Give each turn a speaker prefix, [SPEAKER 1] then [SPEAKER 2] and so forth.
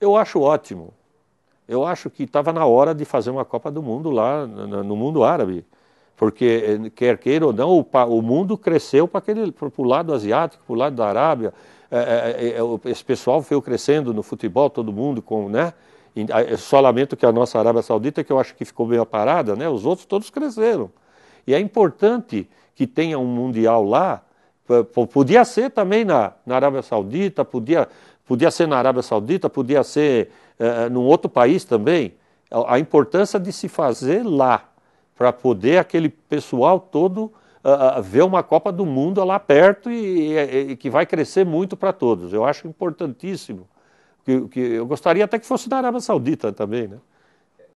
[SPEAKER 1] Eu acho ótimo. Eu acho que estava na hora de fazer uma Copa do Mundo lá no mundo árabe. Porque, eh, quer queira ou não, o, mundo cresceu para o lado asiático, para o lado da Arábia. É, é, é, esse pessoal veio crescendo no futebol, todo mundo, com, né? Só lamento que a nossa Arábia Saudita, que eu acho que ficou meio parada, né? Os outros todos cresceram. E é importante que tenha um mundial lá. Podia ser também na, na Arábia Saudita, podia podia ser na Arábia Saudita, podia ser uh, num outro país também. A importância de se fazer lá, para poder aquele pessoal todo uh, ver uma Copa do Mundo lá perto e, e, e que vai crescer muito para todos. Eu acho importantíssimo. Que, que, eu gostaria até que fosse na Arábia Saudita também, né?